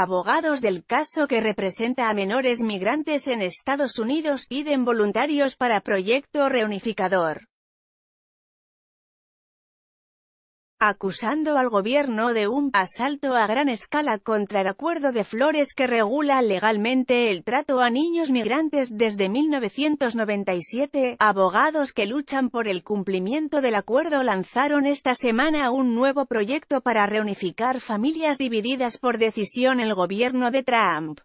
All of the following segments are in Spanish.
Abogados del caso que representa a menores migrantes en Estados Unidos piden voluntarios para proyecto reunificador. acusando al gobierno de un asalto a gran escala contra el Acuerdo de Flores que regula legalmente el trato a niños migrantes desde 1997. Abogados que luchan por el cumplimiento del acuerdo lanzaron esta semana un nuevo proyecto para reunificar familias divididas por decisión el gobierno de Trump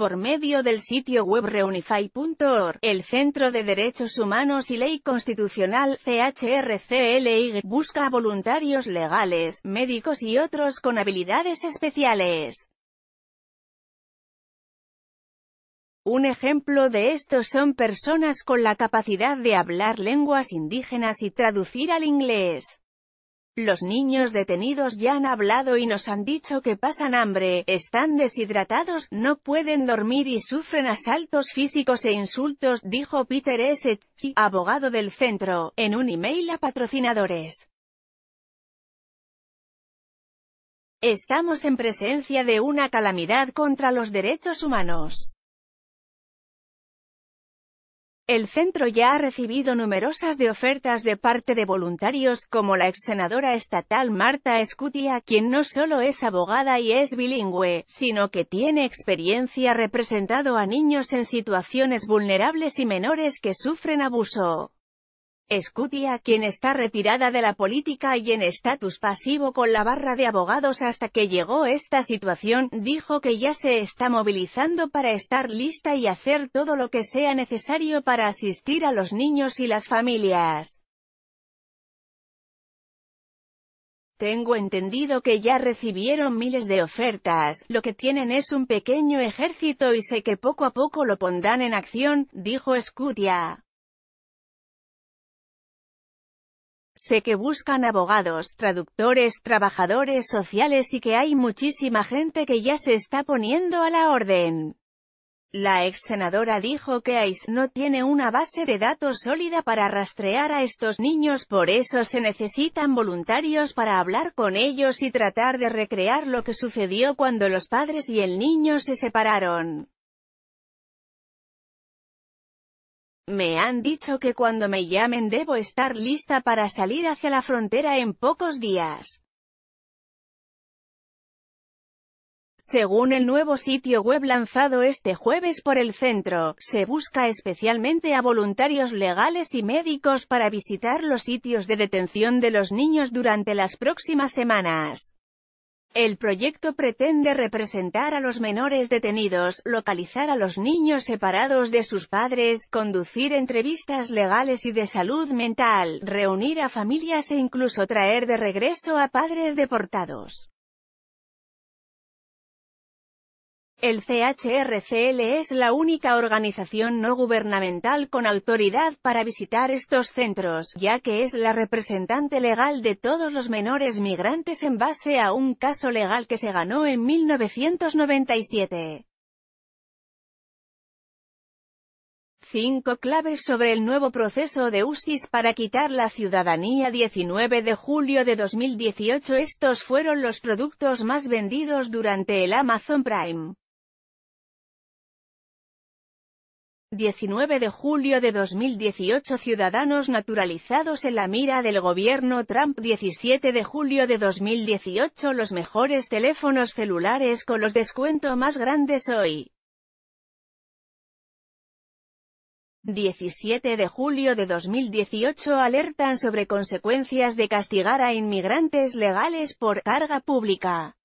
por medio del sitio web reunify.org, el Centro de Derechos Humanos y Ley Constitucional CHRCLI busca voluntarios legales, médicos y otros con habilidades especiales. Un ejemplo de esto son personas con la capacidad de hablar lenguas indígenas y traducir al inglés. Los niños detenidos ya han hablado y nos han dicho que pasan hambre, están deshidratados, no pueden dormir y sufren asaltos físicos e insultos, dijo Peter S. abogado del centro, en un email a patrocinadores. Estamos en presencia de una calamidad contra los derechos humanos. El centro ya ha recibido numerosas de ofertas de parte de voluntarios, como la ex senadora estatal Marta Escutia, quien no solo es abogada y es bilingüe, sino que tiene experiencia representado a niños en situaciones vulnerables y menores que sufren abuso. Scutia, quien está retirada de la política y en estatus pasivo con la barra de abogados hasta que llegó esta situación, dijo que ya se está movilizando para estar lista y hacer todo lo que sea necesario para asistir a los niños y las familias. Tengo entendido que ya recibieron miles de ofertas, lo que tienen es un pequeño ejército y sé que poco a poco lo pondrán en acción, dijo Scutia. Sé que buscan abogados, traductores, trabajadores sociales y que hay muchísima gente que ya se está poniendo a la orden. La ex senadora dijo que ICE no tiene una base de datos sólida para rastrear a estos niños por eso se necesitan voluntarios para hablar con ellos y tratar de recrear lo que sucedió cuando los padres y el niño se separaron. Me han dicho que cuando me llamen debo estar lista para salir hacia la frontera en pocos días. Según el nuevo sitio web lanzado este jueves por el centro, se busca especialmente a voluntarios legales y médicos para visitar los sitios de detención de los niños durante las próximas semanas. El proyecto pretende representar a los menores detenidos, localizar a los niños separados de sus padres, conducir entrevistas legales y de salud mental, reunir a familias e incluso traer de regreso a padres deportados. El CHRCL es la única organización no gubernamental con autoridad para visitar estos centros, ya que es la representante legal de todos los menores migrantes en base a un caso legal que se ganó en 1997. 5 claves sobre el nuevo proceso de USIS para quitar la ciudadanía 19 de julio de 2018 Estos fueron los productos más vendidos durante el Amazon Prime. 19 de julio de 2018 Ciudadanos naturalizados en la mira del gobierno Trump 17 de julio de 2018 Los mejores teléfonos celulares con los descuentos más grandes hoy. 17 de julio de 2018 alertan sobre consecuencias de castigar a inmigrantes legales por carga pública.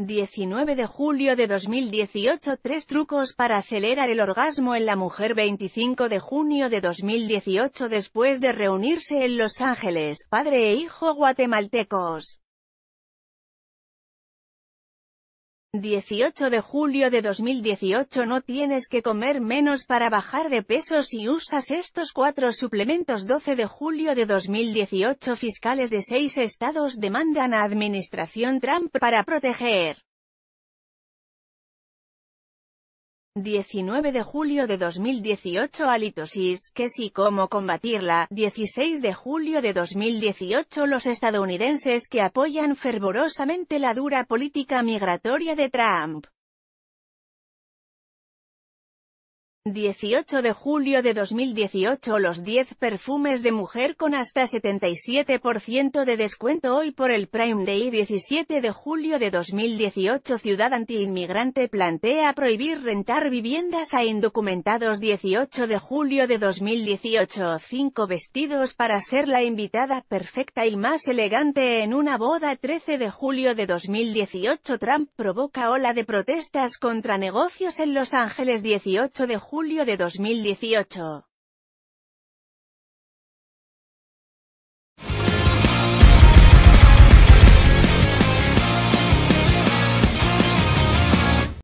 19 de julio de 2018 Tres trucos para acelerar el orgasmo en la mujer 25 de junio de 2018 Después de reunirse en Los Ángeles, padre e hijo guatemaltecos 18 de julio de 2018 No tienes que comer menos para bajar de peso si usas estos cuatro suplementos 12 de julio de 2018 Fiscales de seis estados demandan a Administración Trump para proteger 19 de julio de 2018 Alitosis, que sí cómo combatirla, 16 de julio de 2018 Los estadounidenses que apoyan fervorosamente la dura política migratoria de Trump. 18 de julio de 2018 Los 10 perfumes de mujer con hasta 77% de descuento hoy por el Prime Day 17 de julio de 2018 Ciudad Antiinmigrante plantea prohibir rentar viviendas a indocumentados 18 de julio de 2018 5 vestidos para ser la invitada perfecta y más elegante en una boda 13 de julio de 2018 Trump provoca ola de protestas contra negocios en Los Ángeles 18 de julio de 2018.